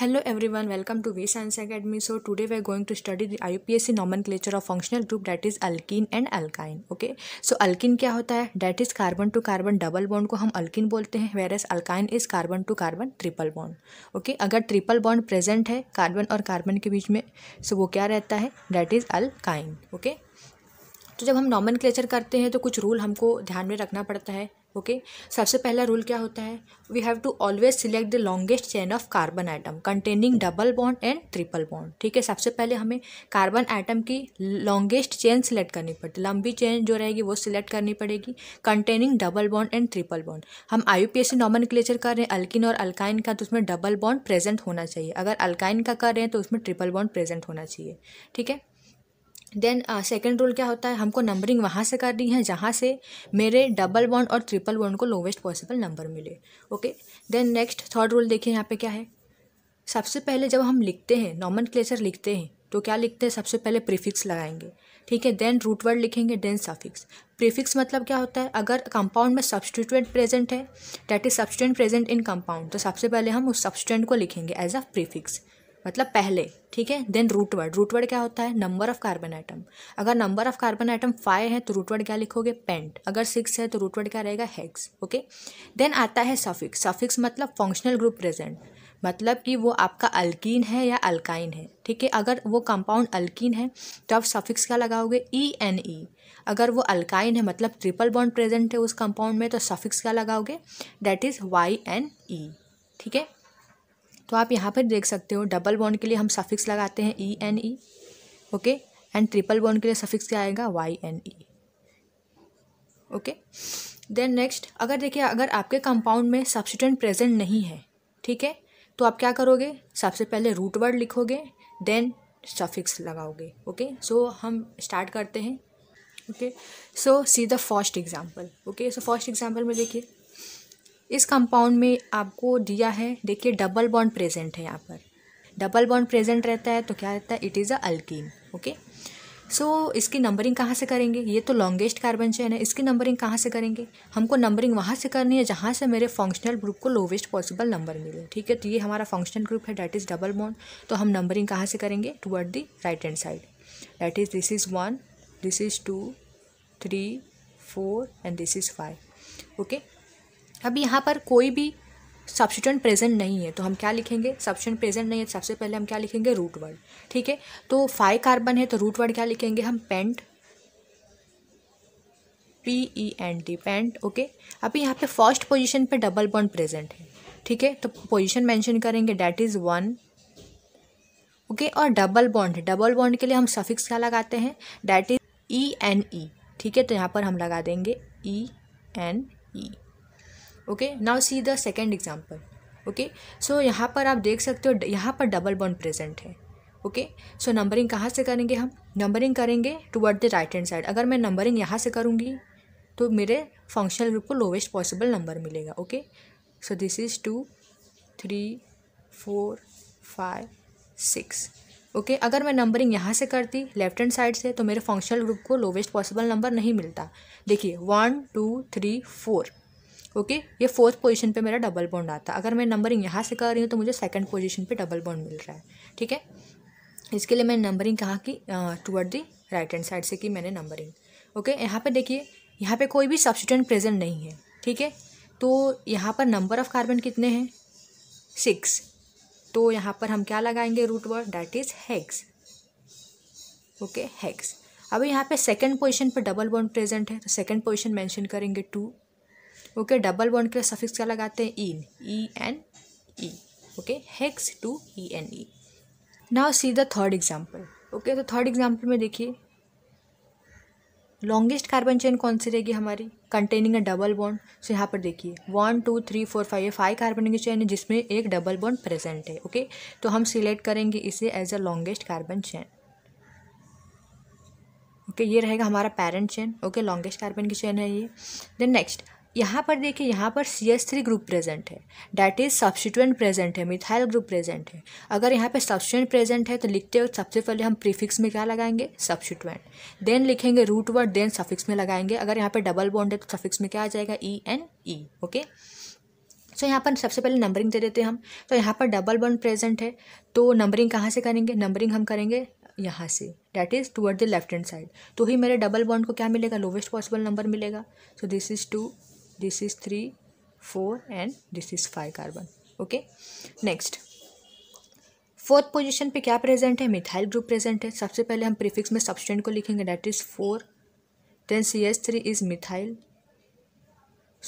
hello everyone welcome to V science academy so today we going to study the IUPAC nomenclature of functional group that is alkene and alkyne okay so alkene क्या होता है that is carbon to carbon double bond को हम alkene बोलते हैं whereas alkyne is carbon to carbon triple bond okay अगर triple bond present है carbon और कार्बन के बीच में सो so वो क्या रहता है डैट इज अल्काइन ओके तो जब हम नॉमन क्लेचर करते हैं तो कुछ रूल हमको ध्यान में रखना पड़ता है ओके सबसे पहला रूल क्या होता है we have to always select the longest chain of carbon atom containing double bond and triple bond ठीक है सबसे पहले हमें कार्बन आइटम की लॉन्गेस्ट चेन सिलेक्ट करनी पड़ती लंबी चेन जो रहेगी वो सिलेक्ट करनी पड़ेगी containing double bond and triple bond हम I U P A C नॉमन कर रहे हैं अल्किन और अल्काइन का तो उसमें डबल बॉन्ड प्रेजेंट होना चाहिए अगर अल्काइन का कर रहे हैं तो उसमें ट्रिपल बॉन्ड प्रेजेंट होना चाहिए ठीक है देन सेकेंड रूल क्या होता है हमको नंबरिंग वहाँ से करनी है जहाँ से मेरे डबल बॉन्ड और ट्रिपल बॉन्ड को लोवेस्ट पॉसिबल नंबर मिले okay then next third rule देखिए यहाँ पे क्या है सबसे पहले जब हम लिखते हैं नॉमन लिखते हैं तो क्या लिखते हैं सबसे पहले प्रीफिक्स लगाएंगे ठीक है देन रूट वर्ड लिखेंगे देन सफिक्स प्रीफिक्स मतलब क्या होता है अगर कंपाउंड में सब्सटीट्यूएंट प्रेजेंट है that is substituent present in compound तो सबसे पहले हम उस सब्सटेंट को लिखेंगे एज अ प्रीफिक्स मतलब पहले ठीक है देन रूटवर्ड रूटवर्ड क्या होता है नंबर ऑफ कार्बन आइटम अगर number of carbon atom five है तो रूटवर्ड क्या लिखोगे पेंट अगर सिक्स है तो रूटवर्ड क्या रहेगा हेक्स ओके देन आता है सफिक्स सफिक्स मतलब फंक्शनल ग्रुप प्रेजेंट मतलब कि वो आपका अल्किन है या अल्काइन है ठीक है अगर वो कंपाउंड अल्कीन है तो आप सफिक्स क्या लगाओगे ई एन ई अगर वो अल्काइन है मतलब ट्रिपल बॉन्ड प्रेजेंट है उस कंपाउंड में तो सफिक्स क्या लगाओगे that is y N e ठीक है तो आप यहाँ पर देख सकते हो डबल बॉन्ड के लिए हम सफिक्स लगाते हैं E N E okay and triple bond के लिए सफिक्स क्या आएगा y N E okay then next अगर देखिए अगर आपके कंपाउंड में सब्सिटेंट प्रेजेंट नहीं है ठीक है तो आप क्या करोगे सबसे पहले रूट वर्ड लिखोगे देन सफिक्स लगाओगे ओके सो हम स्टार्ट करते हैं okay so see the first example okay so first example में देखिए इस कंपाउंड में आपको दिया है देखिए डबल बॉन्ड प्रेजेंट है यहाँ पर डबल बॉन्ड प्रेजेंट रहता है तो क्या रहता है it is a alkene okay so इसकी नंबरिंग कहाँ से करेंगे ये तो लॉन्गेस्ट कार्बन चेन है इसकी नंबरिंग कहाँ से करेंगे हमको नंबरिंग वहाँ से करनी है जहाँ से मेरे फंक्शनल ग्रुप को लोवेस्ट पॉसिबल नंबर मिले ठीक है तो ये हमारा फंक्शनल ग्रुप है डैट इज़ डबल बॉन्ड तो हम नंबरिंग कहाँ से करेंगे toward the right hand side that is this is one this is two three four and this is five okay अभी यहाँ पर कोई भी सब्सिटेंट प्रेजेंट नहीं है तो हम क्या लिखेंगे सब्सिटेंट प्रेजेंट नहीं है सबसे पहले हम क्या लिखेंगे रूट वर्ड ठीक है तो फाइव कार्बन है तो रूट वर्ड क्या लिखेंगे हम pent p e n t pent okay अभी यहाँ पे फर्स्ट पोजीशन पे डबल बॉन्ड प्रेजेंट है ठीक है तो पोजीशन मेंशन करेंगे डैट इज़ वन ओके और डबल बॉन्ड डबल बॉन्ड के लिए हम सफिक्स क्या लगाते हैं that is e N e ठीक है तो यहाँ पर हम लगा देंगे e N E okay now see the second example okay so यहाँ पर आप देख सकते हो यहाँ पर डबल बॉन्ड प्रेजेंट है ओके सो नंबरिंग कहाँ से करेंगे हम नंबरिंग करेंगे toward the right hand side अगर मैं नंबरिंग यहाँ से करूँगी तो मेरे फंक्शनल ग्रुप को लोवेस्ट पॉसिबल नंबर मिलेगा okay so this is two three four five six okay अगर मैं नंबरिंग यहाँ से करती लेफ्ट हैंड साइड से तो मेरे फंक्शनल ग्रुप को लोवेस्ट पॉसिबल नंबर नहीं मिलता देखिए one two three four okay ये फोर्थ पोजीशन पे मेरा डबल बॉन्ड आता है अगर मैं नंबरिंग यहाँ से कर रही हूँ तो मुझे सेकंड पोजीशन पे डबल बॉन्ड मिल रहा है ठीक है इसके लिए मैंने नंबरिंग कहाँ की toward the right hand side से की मैंने नंबरिंग ओके यहाँ पर देखिए यहाँ पर कोई भी सब्सिटेंट प्रेजेंट नहीं है ठीक है तो यहाँ पर नंबर ऑफ़ कार्बन कितने हैं सिक्स तो यहाँ पर हम क्या लगाएंगे root word that is hex okay hex अब यहाँ पे सेकंड पोजीशन पर डबल बॉन्ड प्रेजेंट है तो सेकंड पोजीशन मेंशन करेंगे टू ओके डबल बॉन्ड के लिए सफिक्स क्या लगाते हैं ene E N E okay hex two E N E now see the third example okay तो थर्ड एग्जाम्पल में देखिए लॉन्गेस्ट कार्बन चेन कौन सी रहेगी हमारी containing a double bond so यहाँ पर देखिए one two three four five ये फाइव कार्बन की चेन है जिसमें एक डबल बॉन्ड प्रेजेंट है ओके तो हम सिलेक्ट करेंगे इसे as a longest carbon chain okay ये रहेगा हमारा parent chain okay longest carbon की चेन है ये देन नेक्स्ट यहाँ पर देखिए यहाँ पर C S three group present है डैट इज़ सब्सिट्यूएंट प्रेजेंट है मिथाइल ग्रुप प्रेजेंट है अगर यहाँ पे सब्सिट्यूएंट प्रेजेंट है तो लिखते हुए सबसे पहले हम प्रीफिक्स में क्या लगाएंगे सब्सिट्यूएंट देन लिखेंगे रूट वर्ड देन सफिक्स में लगाएंगे अगर यहाँ पे डबल बॉन्ड है तो सफिक्स में क्या आ जाएगा E N E okay so यहाँ पर सबसे पहले नंबरिंग दे देते हैं हम तो यहाँ पर डबल बॉन्ड प्रेजेंट है तो नंबरिंग कहाँ से करेंगे नंबरिंग हम करेंगे यहाँ से that is toward the left hand side तो ही मेरे डबल बॉन्ड को क्या मिलेगा लोवेस्ट पॉसिबल नंबर मिलेगा so this is two this is 3 4 and this is 5 carbon okay next fourth position पे क्या प्रेजेंट है मिथाइल ग्रुप प्रेजेंट है सबसे पहले हम प्रीफिक्स में सब्सटेंट को लिखेंगे that is four then C S three is methyl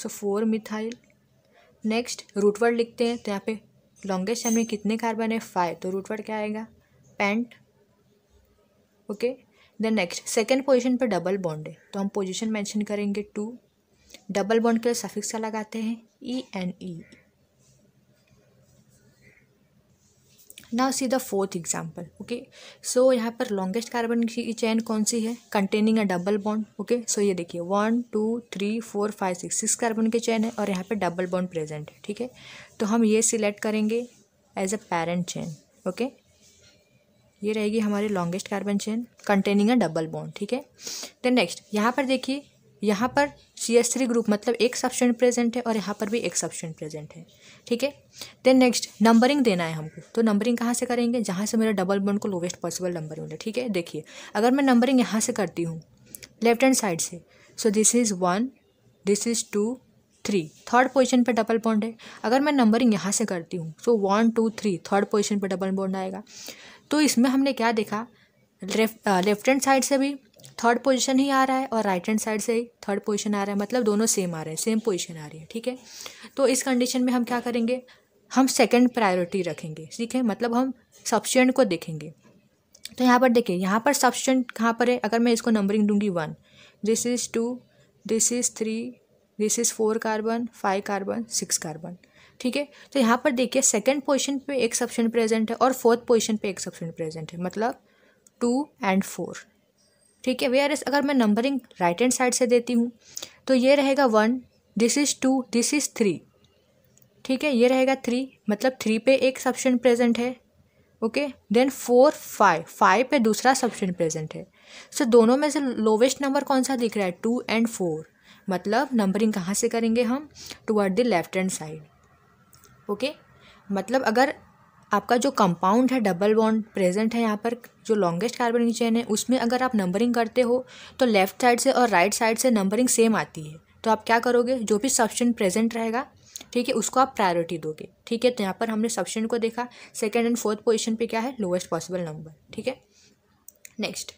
so four methyl next root word लिखते हैं तो यहाँ पे लॉन्गेस्ट चैन में कितने कार्बन है फाइव तो रूटवर्ड क्या आएगा pent okay then next second position पर डबल बॉन्ड है तो हम पोजिशन मैंशन करेंगे टू डबल बॉन्ड के लिए सफिक्स का लगाते हैं E N E now see the fourth example okay so यहाँ पर लॉन्गेस्ट कार्बन की चैन कौन सी है containing a double bond okay so ये देखिए one two three four five six six carbon की चैन है और यहाँ पे डबल बॉन्ड प्रेजेंट है ठीक है तो हम ये सिलेक्ट करेंगे as a parent chain okay ये रहेगी हमारी longest carbon chain containing a double bond ठीक है देन नेक्स्ट यहाँ पर देखिए यहाँ पर सी एस थ्री ग्रुप मतलब एक सब्सटेंट प्रेजेंट है और यहाँ पर भी एक सब्सटेंट प्रेजेंट है ठीक है देन नेक्स्ट नंबरिंग देना है हमको तो नंबरिंग कहाँ से करेंगे जहाँ से मेरा डबल बॉन्ड को लोवेस्ट पॉसिबल नंबर मिले ठीक है देखिए अगर मैं नंबरिंग यहाँ से करती हूँ लेफ्ट हैंड साइड से so this is one this is two three third position पर डबल बॉन्ड है अगर मैं नंबरिंग यहाँ से करती हूँ so one two three third position पर डबल बॉन्ड आएगा तो इसमें हमने क्या देखा लेफ्ट लेफ्ट हैंड साइड से भी थर्ड पोजीशन ही आ रहा है और राइट हैंड साइड से ही थर्ड पोजीशन आ रहा है मतलब दोनों सेम आ रहे हैं सेम पोजीशन आ रही है ठीक है तो इस कंडीशन में हम क्या करेंगे हम सेकंड प्रायोरिटी रखेंगे ठीक है मतलब हम सब्सटेंट को देखेंगे तो यहाँ पर देखिए यहाँ पर सब्सटेंट कहाँ पर है अगर मैं इसको नंबरिंग दूंगी one this is two this is three this is four carbon five carbon six carbon ठीक है तो यहाँ पर देखिए सेकंड पोजीशन पे एक सब्सटेंट प्रेजेंट है और फोर्थ पोजीशन पे एक सब्सटेंट प्रेजेंट है मतलब टू एंड फोर ठीक है वेयर इस अगर मैं नंबरिंग राइट हैंड साइड से देती हूँ तो ये रहेगा one this is two this is three ठीक है ये रहेगा थ्री मतलब थ्री पे एक सब्शन प्रेजेंट है okay then four five five पे दूसरा सब्शन प्रेजेंट है सो so, दोनों में से लोवेस्ट नंबर कौन सा दिख रहा है टू एंड फोर मतलब नंबरिंग कहाँ से करेंगे हम toward the left hand side okay मतलब अगर आपका जो कंपाउंड है डबल बॉन्ड प्रेजेंट है यहाँ पर जो लॉन्गेस्ट कार्बनिक चेन है उसमें अगर आप नंबरिंग करते हो तो लेफ्ट साइड से और राइट साइड से नंबरिंग सेम आती है तो आप क्या करोगे जो भी सब्सटेंट प्रेजेंट रहेगा ठीक है उसको आप प्रायोरिटी दोगे ठीक है तो यहाँ पर हमने सब्सटेंट को देखा सेकेंड एंड फोर्थ पोजिशन पर क्या है लोएस्ट पॉसिबल नंबर ठीक है नेक्स्ट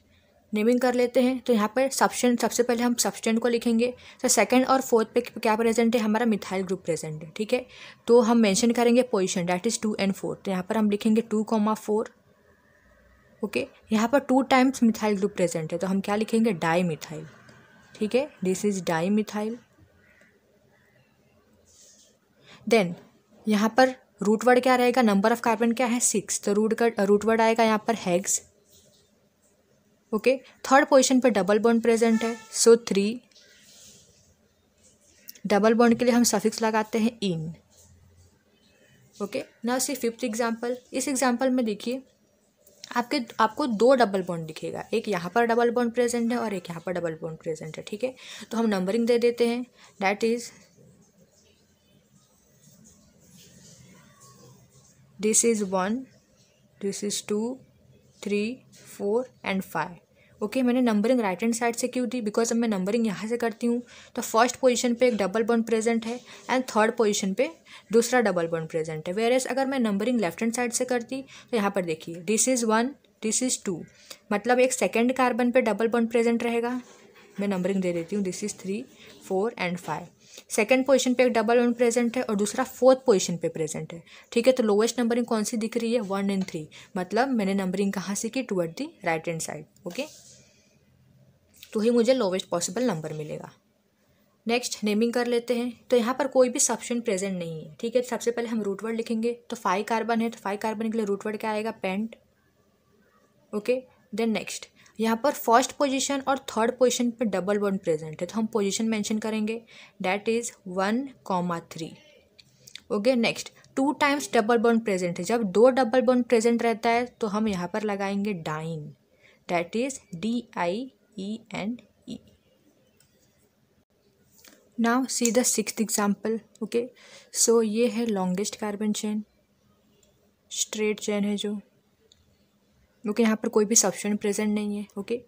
नेमिंग कर लेते हैं तो यहाँ पर सब्सटेंट सबसे पहले हम सब्सटेंट को लिखेंगे तो सेकंड और फोर्थ पे क्या प्रेजेंट है हमारा मिथाइल ग्रुप प्रेजेंट है ठीक है तो हम मेंशन करेंगे position that is two and four तो यहाँ पर हम लिखेंगे टू कॉमा फोर ओके यहाँ पर two times methyl group present है तो हम क्या लिखेंगे डाई मिथाइल ठीक है this is di methyl then यहाँ पर रूट वर्ड क्या रहेगा नंबर ऑफ कार्बन क्या है सिक्स तो रूट रूटवर्ड रूट वर्ड आएगा यहाँ पर हैग्स ओके थर्ड पोजिशन पर डबल बॉन्ड प्रेजेंट है सो थ्री डबल बॉन्ड के लिए हम सफिक्स लगाते हैं इन ओके ना सी फिफ्थ एग्जाम्पल इस एग्जाम्पल में देखिए आपके आपको दो डबल बॉन्ड दिखेगा एक यहाँ पर डबल बॉन्ड प्रेजेंट है और एक यहाँ पर डबल बॉन्ड प्रेजेंट है ठीक है तो हम नंबरिंग दे देते हैं that is this is one this is two three four and five okay okay, मैंने नंबरिंग राइट हैंड साइड से क्यों दी बिकॉज अब मैं नंबरिंग यहाँ से करती हूँ तो फर्स्ट पोजीशन पे एक डबल बॉन्ड प्रेजेंट है एंड थर्ड पोजीशन पे दूसरा डबल बॉन्ड प्रेजेंट है वेयर एस अगर मैं नंबरिंग लेफ्ट हैंड साइड से करती तो यहाँ पर देखिए this is one this is two मतलब एक सेकेंड कार्बन पे डबल बॉन्ड प्रेजेंट रहेगा मैं नंबरिंग दे देती हूँ this is three four and five second position पे एक डबल वन प्रेजेंट है और दूसरा फोर्थ पोजिशन पे प्रेजेंट है ठीक है तो लोवेस्ट नंबरिंग कौन सी दिख रही है वन एंड थ्री मतलब मैंने नंबरिंग कहाँ से की toward the right hand side okay तो ही मुझे लोवेस्ट पॉसिबल नंबर मिलेगा नेक्स्ट नेमिंग कर लेते हैं तो यहाँ पर कोई भी सब्शन प्रेजेंट नहीं है ठीक है सबसे पहले हम रूटवर्ड लिखेंगे तो फाइव कार्बन है तो फाइव कार्बन के लिए रूटवर्ड क्या आएगा पेंट ओके देन नेक्स्ट यहाँ पर फर्स्ट पोजीशन और थर्ड पोजीशन पे डबल वन प्रेजेंट है तो हम पोजीशन मेंशन करेंगे that is one comma three okay next two times double bond present है जब दो डबल बॉन्ड प्रेजेंट रहता है तो हम यहाँ पर लगाएंगे diene that is D I E N E now see the six example okay so ये है longest carbon chain straight chain है जो क्योंकि यहाँ पर कोई भी सब्सटेंट प्रेजेंट नहीं है ओके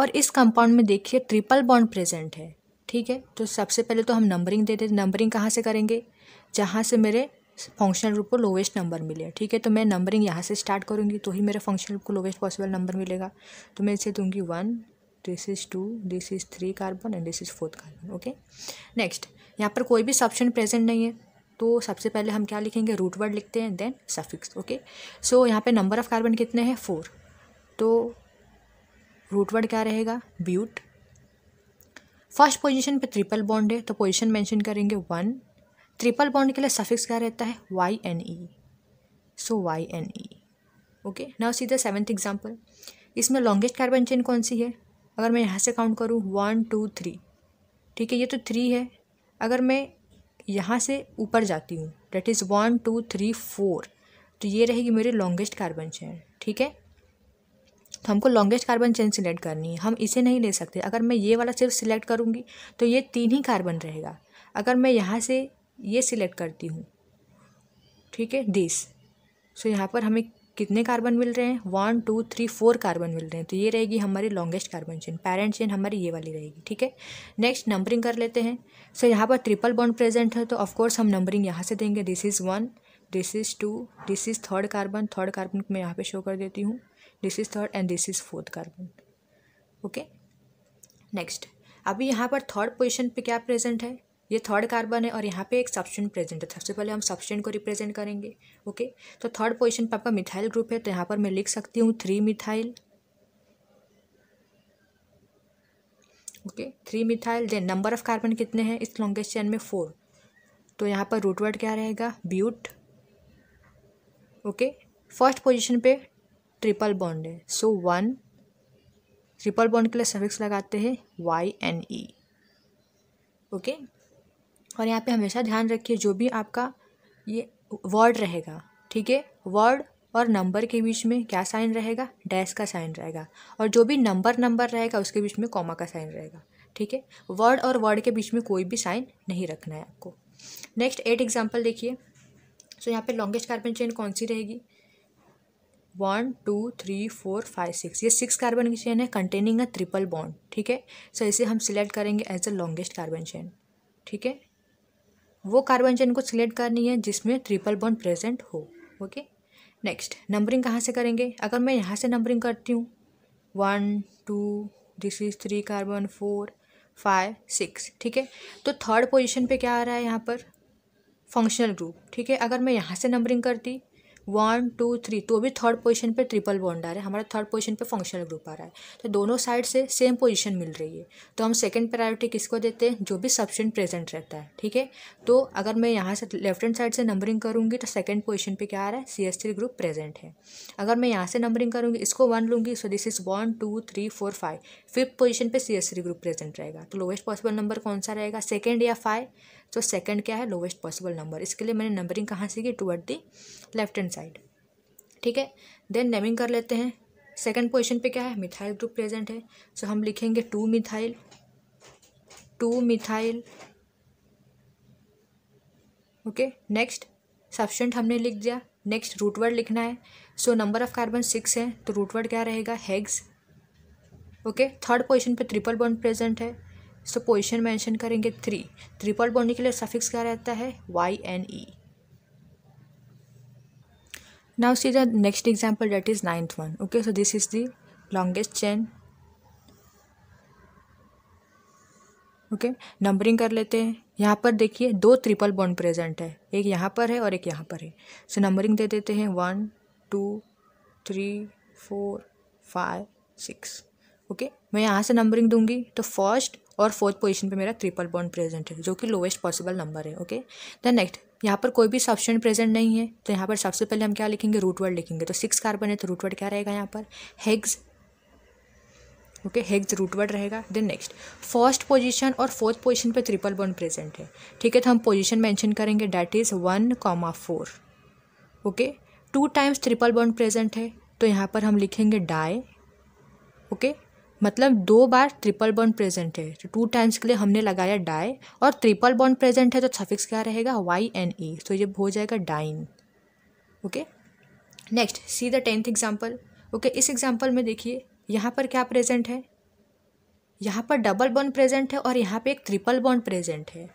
और इस कंपाउंड में देखिए ट्रिपल बॉन्ड प्रेजेंट है ठीक है तो सबसे पहले तो हम नंबरिंग दे देते नंबरिंग कहाँ से करेंगे जहाँ से मेरे फंक्शनल ग्रुप को लोवेस्ट नंबर मिले ठीक है तो मैं नंबरिंग यहाँ से स्टार्ट करूँगी तो ही मेरे फंक्शनल ग्रुप को लोवेस्ट पॉसिबल नंबर मिलेगा तो मैं इसे दूंगी one this is two this is three carbon and this is fourth carbon okay next यहाँ पर कोई भी सब्शन प्रेजेंट नहीं है तो सबसे पहले हम क्या लिखेंगे रूट वर्ड लिखते हैं देन सफिक्स ओके सो यहाँ पे नंबर ऑफ़ कार्बन कितने हैं फोर तो रूट वर्ड क्या रहेगा ब्यूट फर्स्ट पोजीशन पे ट्रिपल बॉन्ड है तो पोजीशन मेंशन करेंगे वन ट्रिपल बॉन्ड के लिए सफिक्स क्या रहता है Y N E so Y N E okay now see the seventh example इसमें लॉन्गेस्ट कार्बन चेन कौन सी है अगर मैं यहाँ से काउंट करूँ वन टू थ्री ठीक है ये तो थ्री है अगर मैं यहाँ से ऊपर जाती हूँ that is one two three four तो ये रहेगी मेरी लॉन्गेस्ट कार्बन चेन ठीक है तो हमको लॉन्गेस्ट कार्बन चेन सिलेक्ट करनी है हम इसे नहीं ले सकते अगर मैं ये वाला सिर्फ सिलेक्ट करूँगी तो ये तीन ही कार्बन रहेगा अगर मैं यहाँ से ये सिलेक्ट करती हूँ ठीक है दिस सो यहाँ पर हमें कितने कार्बन मिल रहे हैं one two three four carbon मिल रहे हैं तो ये रहेगी हमारी longest carbon chain parent chain हमारी ये वाली रहेगी ठीक है नेक्स्ट नंबरिंग कर लेते हैं सो so, यहाँ पर ट्रिपल बॉन्ड प्रेजेंट है तो ऑफकोर्स हम नंबरिंग यहाँ से देंगे this is one this is two this is third carbon third carbon को मैं यहाँ पे शो कर देती हूँ this is third and this is fourth carbon okay next अभी यहाँ पर थर्ड पोजिशन पर क्या प्रेजेंट है ये थर्ड कार्बन है और यहाँ पे एक सब्सटेंट प्रेजेंट है सबसे पहले हम सब्सटेंट को रिप्रेजेंट करेंगे ओके तो थर्ड पोजिशन पर आपका मिथाइल ग्रुप है तो यहाँ पर मैं लिख सकती हूँ three methyl okay three methyl then number of carbon कितने हैं इस लॉन्गेस्ट चेन में फोर तो यहाँ पर रूटवर्ड क्या रहेगा ब्यूट ओके फर्स्ट पोजिशन पे ट्रिपल बॉन्ड है सो वन ट्रिपल बॉन्ड के लिए सफिक्स लगाते हैं वाई एन ई ओके और यहाँ पे हमेशा ध्यान रखिए जो भी आपका ये वर्ड रहेगा ठीक है वर्ड और नंबर के बीच में क्या साइन रहेगा डैश का साइन रहेगा और जो भी नंबर नंबर रहेगा उसके बीच में कॉमा का साइन रहेगा ठीक है वर्ड और वर्ड के बीच में कोई भी साइन नहीं रखना है आपको नेक्स्ट एट एग्जाम्पल देखिए सो यहाँ पे लॉन्गेस्ट कार्बन चेन कौन सी रहेगी one two three four five six ये सिक्स कार्बन की चेन है कंटेनिंग अ ट्रिपल बॉन्ड ठीक है सो इसे हम सिलेक्ट करेंगे as a longest carbon chain ठीक है वो कार्बन चेन को सिलेक्ट करनी है जिसमें ट्रिपल बॉन्ड प्रेजेंट हो ओके नेक्स्ट नंबरिंग कहाँ से करेंगे अगर मैं यहाँ से नंबरिंग करती हूँ one two this is three carbon four five six ठीक है तो थर्ड पोजिशन पर क्या आ रहा है यहाँ पर फंक्शनल ग्रुप ठीक है अगर मैं यहाँ से नंबरिंग करती वन टू थ्री तो भी थर्ड पोजीशन पे ट्रिपल बॉन्ड आ रहा है हमारा थर्ड पोजीशन पे फंक्शनल ग्रुप आ रहा है तो दोनों साइड से सेम पोजीशन मिल रही है तो हम सेकंड प्रायोरिटी किसको देते हैं जो भी सब्सटेंट प्रेजेंट रहता है ठीक है तो अगर मैं यहाँ से लेफ्ट हैंड साइड से नंबरिंग करूँगी तो सेकेंड पोजिशन पर क्या आ रहा है C S three group present है अगर मैं यहाँ से नंबरिंग करूँगी इसको वन लूँगी so this is one two three four five fifth position पर C S three group present रहेगा तो लोवेस्ट पॉसिबल नंबर कौन सा रहेगा सेकेंड या फाइव तो सेकंड क्या है लोवेस्ट पॉसिबल नंबर इसके लिए मैंने नंबरिंग कहाँ से की toward the left hand side ठीक है देन नेमिंग कर लेते हैं सेकंड पोजीशन पे क्या है मिथाइल ग्रुप प्रेजेंट है सो हम लिखेंगे two methyl two methyl okay next substituent हमने लिख दिया नेक्स्ट रूटवर्ड लिखना है so number of carbon six है तो रूटवर्ड क्या रहेगा हैग्स ओके थर्ड पोजीशन पे ट्रिपल बॉन्ड प्रेजेंट है सो पोजिशन मैंशन करेंगे थ्री ट्रिपल बॉन्ड के लिए सफिक्स क्या रहता है Y N E now see the next example that is ninth one okay so this is the longest chain okay numbering कर लेते हैं यहाँ पर देखिए दो ट्रिपल बॉन्ड प्रेजेंट है एक यहाँ पर है और एक यहाँ पर है सो so, नंबरिंग दे देते हैं one two three four five six okay मैं यहाँ से नंबरिंग दूंगी तो फर्स्ट और फोर्थ पोजीशन पे मेरा ट्रिपल बॉन्ड प्रेजेंट है जो कि लोवेस्ट पॉसिबल नंबर है ओके देन नेक्स्ट यहाँ पर कोई भी सब्सटेंट प्रेजेंट नहीं है तो यहाँ पर सबसे पहले हम क्या लिखेंगे रूट वर्ड लिखेंगे तो सिक्स कार्बन है तो रूट वर्ड क्या रहेगा यहाँ पर hex okay hex root word रहेगा देन नेक्स्ट फर्स्ट पोजीशन और फोर्थ पोजीशन पे ट्रिपल बॉन्ड प्रेजेंट है ठीक है तो हम पोजीशन मेंशन करेंगे that is one comma four okay two times triple bond present है तो यहाँ पर हम लिखेंगे डाई ओके मतलब दो बार ट्रिपल बॉन्ड प्रेजेंट है तो टू टाइम्स के लिए हमने लगाया डाई और ट्रिपल बॉन्ड प्रेजेंट है तो सफिक्स क्या रहेगा वाई एन ई तो ये हो जाएगा diene okay next see the tenth example okay इस एग्जाम्पल में देखिए यहाँ पर क्या प्रेजेंट है यहाँ पर डबल बॉन्ड प्रेजेंट है और यहाँ पे एक ट्रिपल बॉन्ड प्रेजेंट है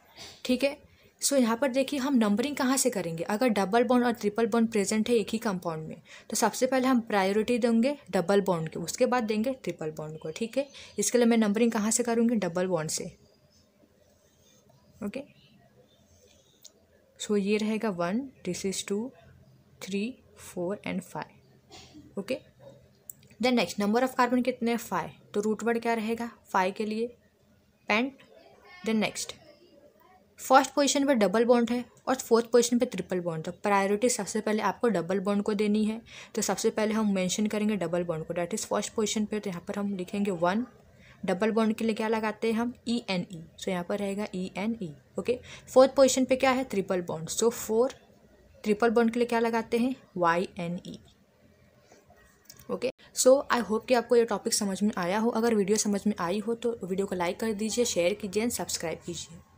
ठीक है सो so, यहाँ पर देखिए हम नंबरिंग कहाँ से करेंगे अगर डबल बॉन्ड और ट्रिपल बॉन्ड प्रेजेंट है एक ही कंपाउंड में तो सबसे पहले हम प्रायोरिटी देंगे डबल बॉन्ड को उसके बाद देंगे ट्रिपल बॉन्ड को ठीक है इसके लिए मैं नंबरिंग कहाँ से करूँगी डबल बॉन्ड से ओके सो ये रहेगा one this is two three four and five okay then next number of carbon कितने हैं फाइव तो रूटवर्ड क्या रहेगा फाइव के लिए pent then next first position पर डबल बॉन्ड है और फोर्थ पोजीशन पे ट्रिपल बॉन्ड तो प्रायोरिटी सबसे पहले आपको डबल बॉन्ड को देनी है तो सबसे पहले हम मेंशन करेंगे डबल बॉन्ड को डैट इज़ फर्स्ट पोजीशन पे तो यहाँ पर हम लिखेंगे वन डबल बॉन्ड के लिए क्या लगाते हैं हम ई एन ई सो यहाँ पर रहेगा E N E okay fourth position पर क्या है triple bond so four triple bond के लिए क्या लगाते हैं Y N E okay so I hope कि आपको ये टॉपिक समझ में आया हो अगर वीडियो समझ में आई हो तो वीडियो को लाइक कर दीजिए शेयर कीजिए एंड सब्सक्राइब कीजिए